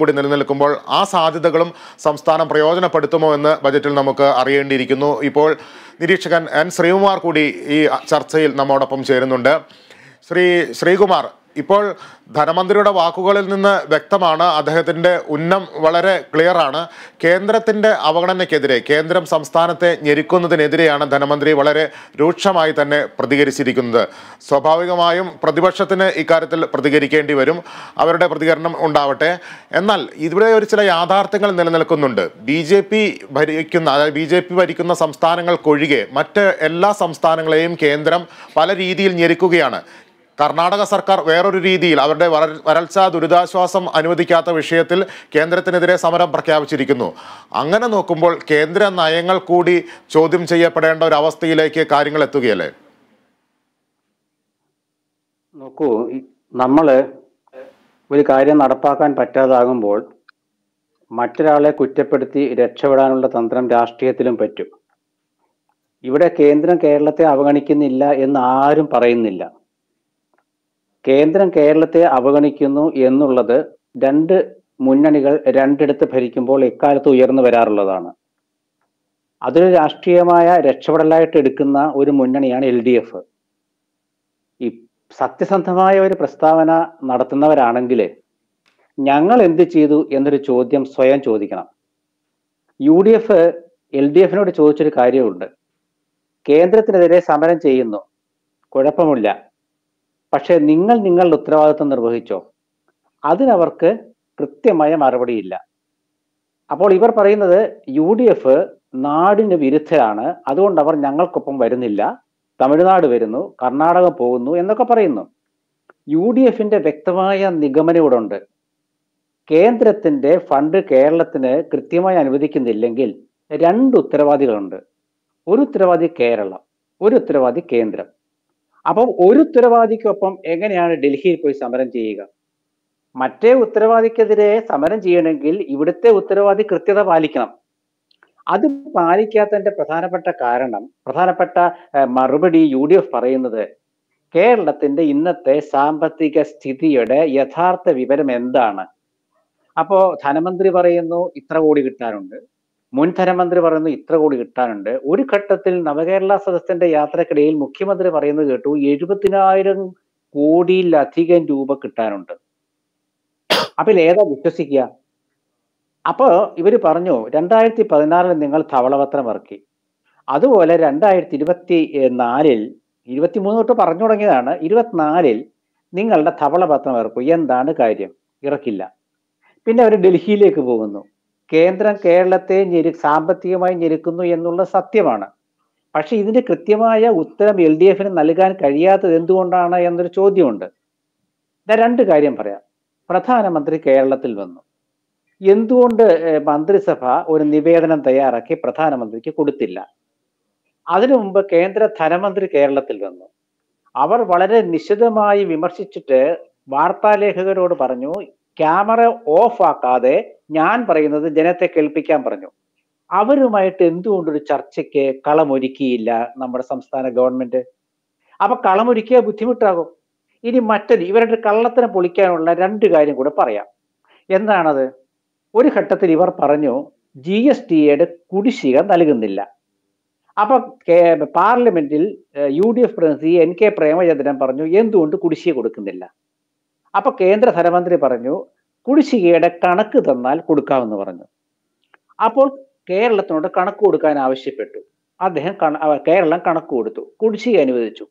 കൂടി നിലനിൽക്കുമ്പോൾ ആ സാധ്യതകളും സംസ്ഥാനം പ്രയോജനപ്പെടുത്തുമോ എന്ന് ബജറ്റിൽ നമുക്ക് അറിയേണ്ടിയിരിക്കുന്നു ഇപ്പോൾ നിരീക്ഷകൻ എൻ ശ്രീകുമാർ കൂടി ഈ ചർച്ചയിൽ നമ്മോടൊപ്പം ചേരുന്നുണ്ട് ശ്രീ ശ്രീകുമാർ ഇപ്പോൾ ധനമന്ത്രിയുടെ വാക്കുകളിൽ നിന്ന് വ്യക്തമാണ് അദ്ദേഹത്തിൻ്റെ ഉന്നം വളരെ ക്ലിയറാണ് കേന്ദ്രത്തിൻ്റെ അവഗണനയ്ക്കെതിരെ കേന്ദ്രം സംസ്ഥാനത്തെ ഞെരുക്കുന്നതിനെതിരെയാണ് ധനമന്ത്രി വളരെ രൂക്ഷമായി തന്നെ പ്രതികരിച്ചിരിക്കുന്നത് സ്വാഭാവികമായും പ്രതിപക്ഷത്തിന് ഇക്കാര്യത്തിൽ പ്രതികരിക്കേണ്ടി വരും അവരുടെ പ്രതികരണം ഉണ്ടാവട്ടെ എന്നാൽ ഇവിടെ ഒരു ചില യാഥാർത്ഥ്യങ്ങൾ നിലനിൽക്കുന്നുണ്ട് ബി ജെ പി ഭരിക്കുന്ന അതായത് ബി ജെ പി ഭരിക്കുന്ന സംസ്ഥാനങ്ങൾക്കൊഴികെ മറ്റ് എല്ലാ സംസ്ഥാനങ്ങളെയും കേന്ദ്രം പല രീതിയിൽ ഞെരുക്കുകയാണ് കർണാടക സർക്കാർ വേറൊരു രീതിയിൽ അവരുടെ വരൾച്ച ദുരിതാശ്വാസം അനുവദിക്കാത്ത വിഷയത്തിൽ കേന്ദ്രത്തിനെതിരെ സമരം പ്രഖ്യാപിച്ചിരിക്കുന്നു അങ്ങനെ നോക്കുമ്പോൾ കേന്ദ്ര നയങ്ങൾ കൂടി ചോദ്യം ചെയ്യപ്പെടേണ്ട ഒരു അവസ്ഥയിലേക്ക് കാര്യങ്ങൾ എത്തുകയല്ലേ നോക്കൂ നമ്മൾ ഒരു കാര്യം നടപ്പാക്കാൻ പറ്റാതാകുമ്പോൾ മറ്റൊരാളെ കുറ്റപ്പെടുത്തി രക്ഷപ്പെടാനുള്ള തന്ത്രം രാഷ്ട്രീയത്തിലും പറ്റും ഇവിടെ കേന്ദ്രം കേരളത്തെ അവഗണിക്കുന്നില്ല എന്ന് ആരും പറയുന്നില്ല കേന്ദ്രം കേരളത്തെ അവഗണിക്കുന്നു എന്നുള്ളത് രണ്ട് മുന്നണികൾ രണ്ടിടത്ത് ഭരിക്കുമ്പോൾ എക്കാലത്ത് ഉയർന്നു വരാറുള്ളതാണ് അതൊരു രാഷ്ട്രീയമായ രക്ഷപ്പെടലായിട്ട് എടുക്കുന്ന ഒരു മുന്നണിയാണ് എൽ ഡി എഫ് ഈ സത്യസന്ധമായ ഒരു പ്രസ്താവന നടത്തുന്നവരാണെങ്കിൽ ഞങ്ങൾ എന്ത് ചെയ്തു എന്നൊരു ചോദ്യം സ്വയം ചോദിക്കണം U D F L D എഫിനോട് ചോദിച്ചൊരു കാര്യമുണ്ട് കേന്ദ്രത്തിനെതിരെ സമരം ചെയ്യുന്നു കുഴപ്പമില്ല പക്ഷേ നിങ്ങൾ നിങ്ങളുടെ ഉത്തരവാദിത്വം നിർവഹിച്ചോ അതിനവർക്ക് കൃത്യമായ മറുപടിയില്ല അപ്പോൾ ഇവർ പറയുന്നത് യു ഡി എഫ് നാടിന് വിരുദ്ധരാണ് അതുകൊണ്ട് അവർ ഞങ്ങൾക്കൊപ്പം വരുന്നില്ല തമിഴ്നാട് വരുന്നു കർണാടക പോകുന്നു എന്നൊക്കെ പറയുന്നു യു ഡി എഫിന്റെ വ്യക്തമായ നിഗമനം ഇവിടെ ഉണ്ട് കേന്ദ്രത്തിന്റെ ഫണ്ട് കേരളത്തിന് കൃത്യമായി അനുവദിക്കുന്നില്ലെങ്കിൽ രണ്ട് ഉത്തരവാദികളുണ്ട് ഒരു ഉത്തരവാദി കേരളം ഒരു ഉത്തരവാദി കേന്ദ്രം അപ്പം ഒരു ഉത്തരവാദിക്കൊപ്പം എങ്ങനെയാണ് ഡൽഹിയിൽ പോയി സമരം ചെയ്യുക മറ്റേ ഉത്തരവാദിക്കെതിരെ സമരം ചെയ്യണമെങ്കിൽ ഇവിടുത്തെ ഉത്തരവാദി കൃത്യത പാലിക്കണം അത് പാലിക്കാത്തതിന്റെ പ്രധാനപ്പെട്ട കാരണം പ്രധാനപ്പെട്ട മറുപടി യു ഡി എഫ് പറയുന്നത് കേരളത്തിന്റെ ഇന്നത്തെ സാമ്പത്തിക സ്ഥിതിയുടെ യഥാർത്ഥ വിവരം എന്താണ് അപ്പോ ധനമന്ത്രി പറയുന്നു ഇത്ര കോടി കിട്ടാനുണ്ട് മുൻ ധനമന്ത്രി പറയുന്നു ഇത്ര കോടി കിട്ടാനുണ്ട് ഒരു ഘട്ടത്തിൽ നവകേരള സദസ്സിന്റെ യാത്രക്കിടയിൽ മുഖ്യമന്ത്രി പറയുന്നത് കേട്ടു എഴുപതിനായിരം കോടിയിലധികം രൂപ കിട്ടാനുണ്ട് അപ്പൊ ഏതാ വിശ്വസിക്കുക അപ്പോ ഇവര് പറഞ്ഞു രണ്ടായിരത്തി പതിനാറിൽ നിങ്ങൾ ധവളപത്രം ഇറക്കി അതുപോലെ രണ്ടായിരത്തി ഇരുപത്തി നാലിൽ മൂന്ന് തൊട്ട് പറഞ്ഞു തുടങ്ങിയതാണ് ഇരുപത്തിനാലിൽ നിങ്ങളുടെ ധവളപത്രം ഇറക്കും എന്താണ് കാര്യം ഇറക്കില്ല പിന്നെ അവർ ഡൽഹിയിലേക്ക് പോകുന്നു കേന്ദ്രം കേരളത്തെ ഞെരു സാമ്പത്തികമായി ഞെരുക്കുന്നു എന്നുള്ള സത്യമാണ് പക്ഷെ ഇതിന് കൃത്യമായ ഉത്തരം എൽ ഡി എഫിന് നൽകാൻ കഴിയാത്തത് എന്തുകൊണ്ടാണ് എന്നൊരു ചോദ്യമുണ്ട് ഞാൻ രണ്ട് കാര്യം പറയാം പ്രധാനമന്ത്രി കേരളത്തിൽ വന്നു എന്തുകൊണ്ട് മന്ത്രിസഭ ഒരു നിവേദനം തയ്യാറാക്കി പ്രധാനമന്ത്രിക്ക് കൊടുത്തില്ല അതിനു മുമ്പ് കേന്ദ്ര ധനമന്ത്രി കേരളത്തിൽ വന്നു അവർ വളരെ നിശിതമായി വിമർശിച്ചിട്ട് വാർത്താലേഖകരോട് പറഞ്ഞു ക്യാമറ ഓഫ് ആക്കാതെ ഞാൻ പറയുന്നത് ജനത്തെ കേൾപ്പിക്കാൻ പറഞ്ഞു അവരുമായിട്ട് എന്തുകൊണ്ടൊരു ചർച്ചയ്ക്ക് കളമൊരുക്കിയില്ല നമ്മുടെ സംസ്ഥാന ഗവൺമെന്റ് അപ്പൊ കളമൊരുക്കിയാൽ ബുദ്ധിമുട്ടാകും ഇനി മറ്റൊരു ഇവരുടെ കള്ളത്തിന് പൊളിക്കാനുള്ള രണ്ട് കാര്യം കൂടെ പറയാം എന്താണത് ഒരു ഘട്ടത്തിൽ ഇവർ പറഞ്ഞു ജി എസ് ടിയുടെ കുടിശ്ശിക നൽകുന്നില്ല അപ്പൊ പാർലമെന്റിൽ യു ഡി എഫ് പ്രതിനിധി എൻ കെ പ്രേമചന്ദ്രൻ പറഞ്ഞു എന്തുകൊണ്ട് കുടിശ്ശിക കൊടുക്കുന്നില്ല അപ്പൊ കേന്ദ്ര ധനമന്ത്രി പറഞ്ഞു കുടിശ്ശികയുടെ കണക്ക് തന്നാൽ കൊടുക്കാമെന്ന് പറഞ്ഞു അപ്പോൾ കേരളത്തിനോട് കണക്ക് കൊടുക്കാൻ ആവശ്യപ്പെട്ടു അദ്ദേഹം കേരളം കണക്ക് കൊടുത്തു കുടിശ്ശിക അനുവദിച്ചു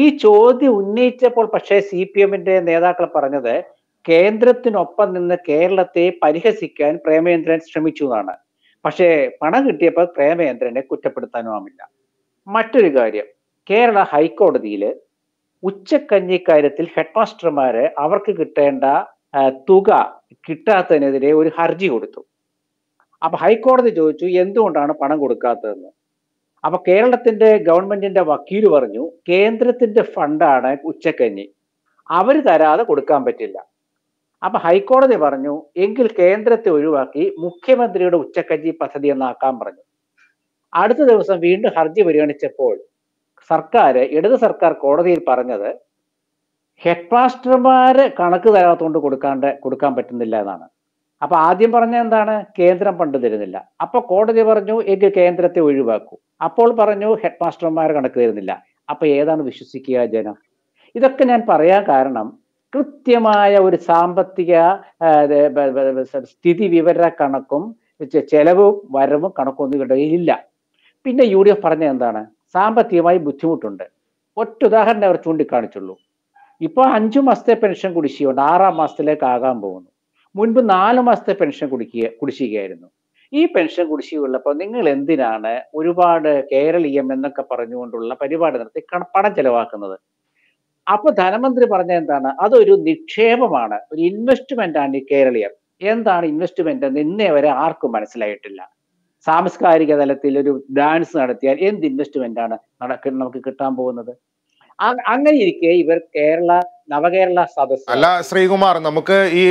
ഈ ചോദ്യം ഉന്നയിച്ചപ്പോൾ പക്ഷേ സി പി എമ്മിന്റെ നേതാക്കൾ പറഞ്ഞത് കേന്ദ്രത്തിനൊപ്പം നിന്ന് കേരളത്തെ പരിഹസിക്കാൻ പ്രേമേന്ദ്രൻ ശ്രമിച്ചു എന്നാണ് പക്ഷേ പണം കിട്ടിയപ്പോൾ പ്രേമേന്ദ്രനെ കുറ്റപ്പെടുത്താനുമാമില്ല മറ്റൊരു കാര്യം കേരള ഹൈക്കോടതിയിൽ ഉച്ചക്കഞ്ഞിക്കാര്യത്തിൽ മാസ്റ്റർമാരെ അവർക്ക് കിട്ടേണ്ട തുക കിട്ടാത്തതിനെതിരെ ഒരു ഹർജി കൊടുത്തു അപ്പൊ ഹൈക്കോടതി ചോദിച്ചു എന്തുകൊണ്ടാണ് പണം കൊടുക്കാത്തതെന്ന് അപ്പൊ കേരളത്തിന്റെ ഗവൺമെന്റിന്റെ വക്കീല് പറഞ്ഞു കേന്ദ്രത്തിന്റെ ഫണ്ടാണ് ഉച്ചക്കഞ്ഞി അവര് തരാതെ കൊടുക്കാൻ പറ്റില്ല അപ്പൊ ഹൈക്കോടതി പറഞ്ഞു എങ്കിൽ കേന്ദ്രത്തെ ഒഴിവാക്കി മുഖ്യമന്ത്രിയുടെ ഉച്ചക്കഞ്ഞി പദ്ധതി എന്നാക്കാൻ പറഞ്ഞു അടുത്ത ദിവസം വീണ്ടും ഹർജി പരിഗണിച്ചപ്പോൾ സർക്കാർ ഇടത് സർക്കാർ കോടതിയിൽ പറഞ്ഞത് ഹെഡ് മാസ്റ്റർമാര് കണക്ക് തരാത്തതുകൊണ്ട് കൊടുക്കാണ്ട് കൊടുക്കാൻ പറ്റുന്നില്ല എന്നാണ് അപ്പൊ ആദ്യം പറഞ്ഞ എന്താണ് കേന്ദ്രം പണ്ട് തരുന്നില്ല അപ്പൊ കോടതി പറഞ്ഞു എങ്കിൽ കേന്ദ്രത്തെ ഒഴിവാക്കൂ അപ്പോൾ പറഞ്ഞു ഹെഡ് മാസ്റ്റർമാർ കണക്ക് തരുന്നില്ല അപ്പൊ ഏതാണ് വിശ്വസിക്കുക ജനം ഇതൊക്കെ ഞാൻ പറയാൻ കാരണം കൃത്യമായ ഒരു സാമ്പത്തിക സ്ഥിതി വിവര കണക്കും ചെലവും വരവും കണക്കൊന്നും ഇല്ല പിന്നെ യു ഡി എഫ് പറഞ്ഞ എന്താണ് സാമ്പത്തികമായി ബുദ്ധിമുട്ടുണ്ട് ഒറ്റ ഉദാഹരണം അവർ ചൂണ്ടിക്കാണിച്ചുള്ളൂ ഇപ്പോൾ അഞ്ചു മാസത്തെ പെൻഷൻ കുടിശ്ശിയുണ്ട് ആറാം മാസത്തിലേക്ക് ആകാൻ പോകുന്നു മുൻപ് നാല് മാസത്തെ പെൻഷൻ കുടിക്കുക കുടിശ്ശികയായിരുന്നു ഈ പെൻഷൻ കുടിശ്ശികയുള്ളപ്പോൾ നിങ്ങൾ എന്തിനാണ് ഒരുപാട് കേരളീയം എന്നൊക്കെ പറഞ്ഞുകൊണ്ടുള്ള പരിപാടി നടത്തി പണം ചെലവാക്കുന്നത് അപ്പൊ ധനമന്ത്രി പറഞ്ഞ എന്താണ് അതൊരു നിക്ഷേപമാണ് ഒരു ഇൻവെസ്റ്റ്മെന്റ് ആണ് ഈ കേരളീയർ എന്താണ് ഇൻവെസ്റ്റ്മെന്റ് എന്ന് ഇന്നേ വരെ ആർക്കും മനസ്സിലായിട്ടില്ല സാംസ്കാരിക തലത്തിൽ ഒരു ഡാൻസ് നടത്തിയാൽ എന്ത് ഇൻവെസ്റ്റ്മെന്റ് ആണ് നടക്കുന്ന നമുക്ക് കിട്ടാൻ പോകുന്നത് അങ്ങനെ ഇരിക്കെ ഇവർ കേരള നവകേരള സദസ് അല്ല ശ്രീകുമാർ നമുക്ക് ഈ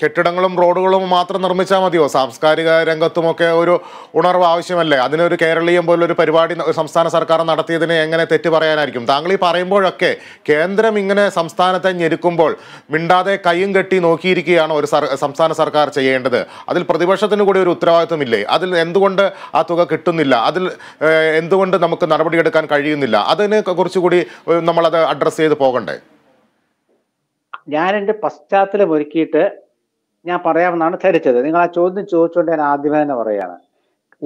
കെട്ടിടങ്ങളും റോഡുകളും മാത്രം നിർമ്മിച്ചാൽ മതിയോ സാംസ്കാരിക രംഗത്തുമൊക്കെ ഒരു ഉണർവ് ആവശ്യമല്ലേ അതിനൊരു കേരളീയം പോലൊരു പരിപാടി സംസ്ഥാന സർക്കാർ നടത്തിയതിനെ എങ്ങനെ തെറ്റ് പറയാനായിരിക്കും താങ്കൾ ഈ പറയുമ്പോഴൊക്കെ കേന്ദ്രം ഇങ്ങനെ സംസ്ഥാനത്തെ ഞെരുക്കുമ്പോൾ മിണ്ടാതെ കൈയും കെട്ടി നോക്കിയിരിക്കുകയാണ് ഒരു സംസ്ഥാന സർക്കാർ ചെയ്യേണ്ടത് അതിൽ പ്രതിപക്ഷത്തിന് കൂടി ഒരു ഉത്തരവാദിത്വമില്ലേ അതിൽ എന്തുകൊണ്ട് ആ തുക കിട്ടുന്നില്ല അതിൽ എന്തുകൊണ്ട് നമുക്ക് നടപടിയെടുക്കാൻ കഴിയുന്നില്ല അതിനെ കുറിച്ചുകൂടി നമ്മളത് അഡ്രസ്സ് ചെയ്ത് പോകണ്ടേ ഞാൻ എൻ്റെ പശ്ചാത്തലം ഒരുക്കിയിട്ട് ഞാൻ പറയാമെന്നാണ് ധരിച്ചത് നിങ്ങൾ ആ ചോദ്യം ചോദിച്ചുകൊണ്ട് ഞാൻ ആദ്യമേ തന്നെ പറയുകയാണ്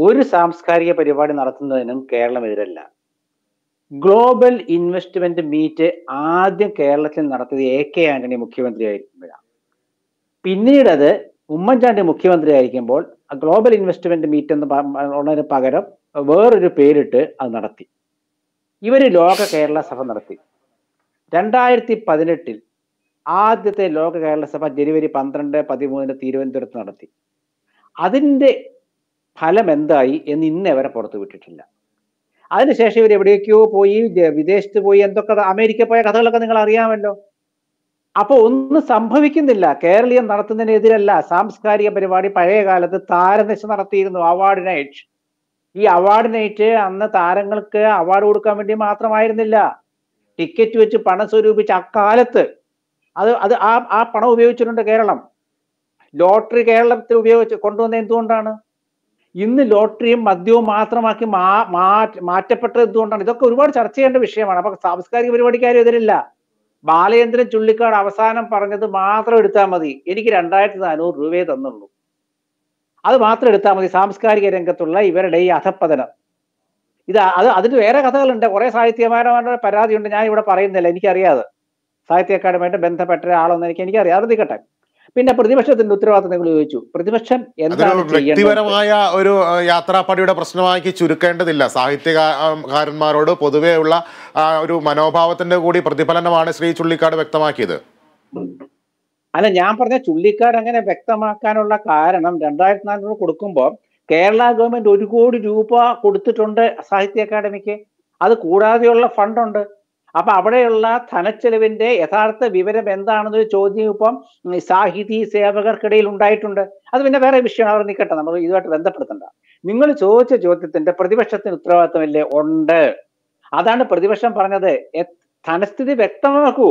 ഒരു സാംസ്കാരിക പരിപാടി നടത്തുന്നതിനും കേരളം എതിരല്ല ഗ്ലോബൽ ഇൻവെസ്റ്റ്മെന്റ് മീറ്റ് ആദ്യം കേരളത്തിൽ നടത്തിയത് എ കെ ആന്റണി മുഖ്യമന്ത്രി ആയിരിക്കുമ്പോഴാണ് പിന്നീട് അത് ഉമ്മൻചാണ്ടി മുഖ്യമന്ത്രി ആയിരിക്കുമ്പോൾ ഗ്ലോബൽ ഇൻവെസ്റ്റ്മെന്റ് മീറ്റ് എന്ന് ഉള്ളതിന് പകരം വേറൊരു പേരിട്ട് അത് നടത്തി ഇവര് ലോക കേരള സഭ നടത്തി രണ്ടായിരത്തി പതിനെട്ടിൽ ആദ്യത്തെ ലോക കേരള സഭ ജനുവരി പന്ത്രണ്ട് പതിമൂന്നിന് തിരുവനന്തപുരത്ത് നടത്തി അതിൻ്റെ ഫലം എന്തായി എന്ന് ഇന്നേ വരെ പുറത്തു വിട്ടിട്ടില്ല അതിനുശേഷം ഇവർ എവിടേക്കോ പോയി വിദേശത്ത് പോയി എന്തൊക്കെ അമേരിക്ക പോയ കഥകളൊക്കെ നിങ്ങൾ അറിയാമല്ലോ അപ്പോൾ ഒന്നും സംഭവിക്കുന്നില്ല കേരളീയം നടത്തുന്നതിനെതിരല്ല സാംസ്കാരിക പരിപാടി പഴയ കാലത്ത് താരനിശ നടത്തിയിരുന്നു അവാർഡ് നൈറ്റ് ഈ അവാർഡ് നൈറ്റ് അന്ന് താരങ്ങൾക്ക് അവാർഡ് കൊടുക്കാൻ വേണ്ടി മാത്രമായിരുന്നില്ല ടിക്കറ്റ് വെച്ച് പണം സ്വരൂപിച്ച് അക്കാലത്ത് അത് അത് ആ ആ പണം ഉപയോഗിച്ചിട്ടുണ്ട് കേരളം ലോട്ടറി കേരളത്തിൽ ഉപയോഗിച്ച് കൊണ്ടുവന്ന എന്തുകൊണ്ടാണ് ഇന്ന് ലോട്ടറിയും മദ്യവും മാത്രമാക്കി മാറ്റപ്പെട്ടത് എന്തുകൊണ്ടാണ് ഇതൊക്കെ ഒരുപാട് ചർച്ച ചെയ്യേണ്ട വിഷയമാണ് അപ്പൊ സാംസ്കാരിക പരിപാടിക്കാരും എതിരില്ല ബാലചന്ദ്രൻ ചുള്ളിക്കാട് അവസാനം പറഞ്ഞത് മാത്രം എടുത്താൽ മതി എനിക്ക് രണ്ടായിരത്തി നാനൂറ് രൂപയെ തന്നുള്ളൂ അത് മാത്രം എടുത്താൽ മതി സാംസ്കാരിക രംഗത്തുള്ള ഇവരുടെ ഈ അധപ്പതനം ഇത് അത് അതിന് വേറെ കഥകളുണ്ട് കുറെ സാഹിത്യമാരമാരുടെ പരാതിയുണ്ട് ഞാൻ ഇവിടെ പറയുന്നില്ല എനിക്കറിയാതെ സാഹിത്യ അക്കാദമിയായിട്ട് ബന്ധപ്പെട്ട ഒരാളെന്ന് എനിക്ക് എനിക്ക് അറിയാതിരിക്കട്ടെ പിന്നെ പ്രതിപക്ഷത്തിന്റെ ഉത്തരവാദിത്തം നിങ്ങൾ ചോദിച്ചു പ്രതിപക്ഷം എന്താണ് വ്യക്തിപരമായ ഒരു യാത്രാപാടിയുടെ പ്രശ്നമാക്കി ചുരുക്കേണ്ടതില്ല സാഹിത്യകാരന്മാരോട് പൊതുവേ ഉള്ള ഒരു മനോഭാവത്തിന്റെ കൂടി പ്രതിഫലനമാണ് ശ്രീ ചുള്ളിക്കാട് വ്യക്തമാക്കിയത് അല്ല ഞാൻ പറഞ്ഞ ചുള്ളിക്കാട് അങ്ങനെ വ്യക്തമാക്കാനുള്ള കാരണം രണ്ടായിരത്തി നാനൂറ് കൊടുക്കുമ്പോൾ കേരള ഗവൺമെന്റ് ഒരു കോടി രൂപ കൊടുത്തിട്ടുണ്ട് സാഹിത്യ അക്കാദമിക്ക് അത് കൂടാതെയുള്ള ഫണ്ടുണ്ട് അപ്പൊ അവിടെയുള്ള ധനച്ചെലവിന്റെ യഥാർത്ഥ വിവരം എന്താണെന്നൊരു ചോദ്യം ഇപ്പം സാഹിതി സേവകർക്കിടയിൽ ഉണ്ടായിട്ടുണ്ട് അത് പിന്നെ വേറെ വിഷയമാണ് അവർ നിൽക്കട്ടെ നമ്മൾ ഇതുമായിട്ട് ബന്ധപ്പെടുത്തണ്ട നിങ്ങൾ ചോദിച്ച ചോദ്യത്തിന്റെ പ്രതിപക്ഷത്തിന് ഉത്തരവാദിത്തമില്ലേ ഉണ്ട് അതാണ് പ്രതിപക്ഷം പറഞ്ഞത് ധനസ്ഥിതി വ്യക്തമാക്കൂ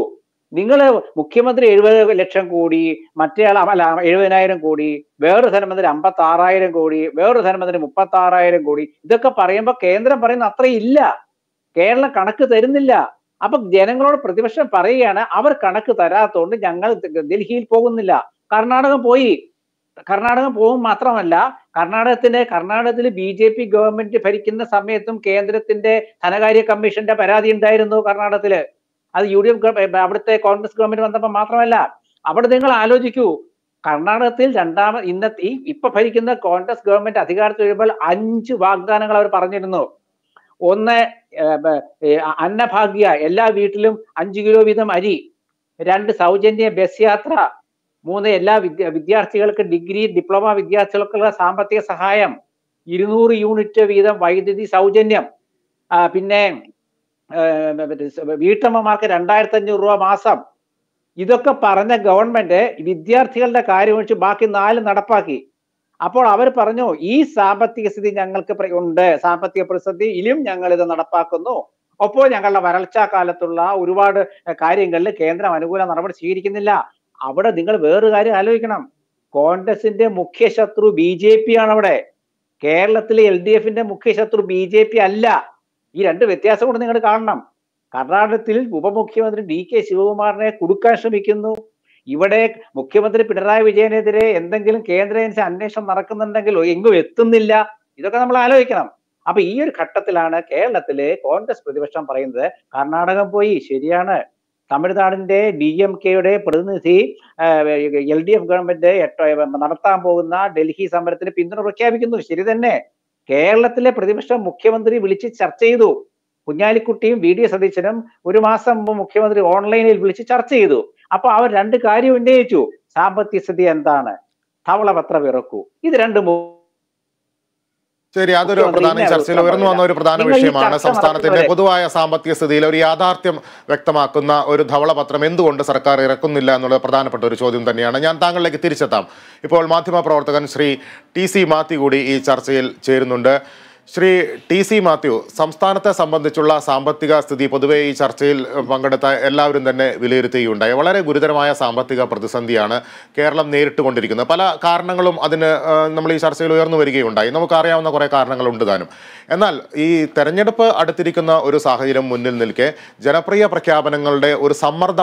നിങ്ങൾ മുഖ്യമന്ത്രി എഴുപത് ലക്ഷം കോടി മറ്റേ അല്ല എഴുപതിനായിരം കോടി വേറൊരു ധനമന്ത്രി അമ്പത്തി ആറായിരം കോടി വേറൊരു ധനമന്ത്രി മുപ്പത്തി ആറായിരം കോടി ഇതൊക്കെ പറയുമ്പോൾ കേന്ദ്രം പറയുന്ന അത്രയില്ല കേരളം കണക്ക് തരുന്നില്ല അപ്പൊ ജനങ്ങളോട് പ്രതിപക്ഷം പറയുകയാണ് അവർ കണക്ക് തരാത്തതുകൊണ്ട് ഞങ്ങൾ ഡൽഹിയിൽ പോകുന്നില്ല കർണാടകം പോയി കർണാടകം പോകും മാത്രമല്ല കർണാടകത്തിന്റെ കർണാടകത്തിൽ ബി ജെ പി ഗവൺമെന്റ് ഭരിക്കുന്ന സമയത്തും കേന്ദ്രത്തിന്റെ ധനകാര്യ കമ്മീഷന്റെ പരാതി ഉണ്ടായിരുന്നു കർണാടകത്തില് അത് യു ഡി എഫ് അവിടുത്തെ കോൺഗ്രസ് ഗവൺമെന്റ് വന്നപ്പോൾ മാത്രമല്ല അവിടെ നിങ്ങൾ ആലോചിക്കൂ കർണാടകത്തിൽ രണ്ടാമത് ഇന്നത്തെ ഇപ്പൊ ഭരിക്കുന്ന കോൺഗ്രസ് ഗവൺമെന്റ് അധികാരത്തിൽ വരുമ്പോൾ അഞ്ച് വാഗ്ദാനങ്ങൾ അവർ പറഞ്ഞിരുന്നു ഒന്ന് അന്നഭാഗ്യ എല്ലാ വീട്ടിലും അഞ്ചു കിലോ വീതം അരി രണ്ട് സൗജന്യ ബസ് യാത്ര മൂന്ന് എല്ലാ വിദ്യ വിദ്യാർത്ഥികൾക്ക് ഡിഗ്രി ഡിപ്ലോമ വിദ്യാർത്ഥികൾക്കുള്ള സാമ്പത്തിക സഹായം ഇരുന്നൂറ് യൂണിറ്റ് വീതം വൈദ്യുതി സൗജന്യം പിന്നെ വീട്ടമ്മമാർക്ക് രണ്ടായിരത്തി അഞ്ഞൂറ് രൂപ മാസം ഇതൊക്കെ പറഞ്ഞ ഗവൺമെന്റ് വിദ്യാർത്ഥികളുടെ കാര്യം വെച്ച് ബാക്കി നാല് നടപ്പാക്കി അപ്പോൾ അവർ പറഞ്ഞു ഈ സാമ്പത്തിക സ്ഥിതി ഞങ്ങൾക്ക് ഉണ്ട് സാമ്പത്തിക ഇനിയും ഞങ്ങൾ ഇത് നടപ്പാക്കുന്നു ഒപ്പോ ഞങ്ങളുടെ വരൾച്ചാ കാലത്തുള്ള ഒരുപാട് കാര്യങ്ങളിൽ കേന്ദ്രം അനുകൂല നടപടി സ്വീകരിക്കുന്നില്ല അവിടെ നിങ്ങൾ വേറൊരു കാര്യം ആലോചിക്കണം കോൺഗ്രസിന്റെ മുഖ്യ ശത്രു ബി ജെ പി ആണ് അവിടെ കേരളത്തിലെ എൽ ഡി എഫിന്റെ മുഖ്യ ശത്രു ബി ജെ പി അല്ല ഈ രണ്ട് വ്യത്യാസം കൂടെ നിങ്ങൾ കാണണം കർണാടകത്തിൽ ഉപമുഖ്യമന്ത്രി ഡി കെ ശിവകുമാറിനെ കുടുക്കാൻ ശ്രമിക്കുന്നു ഇവിടെ മുഖ്യമന്ത്രി പിണറായി വിജയനെതിരെ എന്തെങ്കിലും കേന്ദ്ര ഏജൻസി അന്വേഷണം നടക്കുന്നുണ്ടെങ്കിൽ എങ്ങും എത്തുന്നില്ല ഇതൊക്കെ നമ്മൾ ആലോചിക്കണം അപ്പൊ ഈ ഒരു ഘട്ടത്തിലാണ് കേരളത്തിലെ കോൺഗ്രസ് പ്രതിപക്ഷം പറയുന്നത് കർണാടകം പോയി ശരിയാണ് തമിഴ്നാടിന്റെ ഡി എം കെയുടെ പ്രതിനിധി എൽ ഡി എഫ് ഗവൺമെന്റ് നടത്താൻ പോകുന്ന ഡൽഹി സമരത്തിന് പിന്തുണ പ്രഖ്യാപിക്കുന്നു ശരി തന്നെ കേരളത്തിലെ പ്രതിപക്ഷം മുഖ്യമന്ത്രി വിളിച്ച് ചർച്ച ചെയ്തു കുഞ്ഞാലിക്കുട്ടിയും വി ഡി സതീശനും ഒരു മാസം മുഖ്യമന്ത്രി ഓൺലൈനിൽ വിളിച്ച് ചർച്ച ചെയ്തു അപ്പൊ അവർ രണ്ട് കാര്യം ഉന്നയിച്ചു സാമ്പത്തിക സ്ഥിതി എന്താണ് ധവളപത്രം ഇറക്കൂ ഇത് രണ്ടും ശരി അതൊരു പ്രധാന ചർച്ചയിൽ ഉയർന്നു വന്ന ഒരു പ്രധാന വിഷയമാണ് സംസ്ഥാനത്തിന്റെ പൊതുവായ സാമ്പത്തിക സ്ഥിതിയിൽ ഒരു യാഥാർത്ഥ്യം വ്യക്തമാക്കുന്ന ഒരു ധവളപത്രം എന്തുകൊണ്ട് സർക്കാർ ഇറക്കുന്നില്ല എന്നുള്ള പ്രധാനപ്പെട്ട ഒരു ചോദ്യം തന്നെയാണ് ഞാൻ താങ്കളിലേക്ക് തിരിച്ചെത്താം ഇപ്പോൾ മാധ്യമപ്രവർത്തകൻ ശ്രീ ടി സി മാത്തി കൂടി ഈ ചർച്ചയിൽ ചേരുന്നുണ്ട് ശ്രീ ടി സി മാത്യു സംസ്ഥാനത്തെ സംബന്ധിച്ചുള്ള സാമ്പത്തിക സ്ഥിതി പൊതുവെ ഈ ചർച്ചയിൽ പങ്കെടുത്ത എല്ലാവരും തന്നെ വിലയിരുത്തുകയുണ്ടായി വളരെ ഗുരുതരമായ സാമ്പത്തിക പ്രതിസന്ധിയാണ് കേരളം നേരിട്ടുകൊണ്ടിരിക്കുന്നത് പല കാരണങ്ങളും അതിന് നമ്മൾ ഈ ചർച്ചയിൽ ഉയർന്നു വരികയുണ്ടായി നമുക്കറിയാവുന്ന കുറേ കാരണങ്ങളുണ്ട് താനും എന്നാൽ ഈ തെരഞ്ഞെടുപ്പ് അടുത്തിരിക്കുന്ന ഒരു സാഹചര്യം മുന്നിൽ നിൽക്കെ ജനപ്രിയ പ്രഖ്യാപനങ്ങളുടെ ഒരു സമ്മർദ്ദം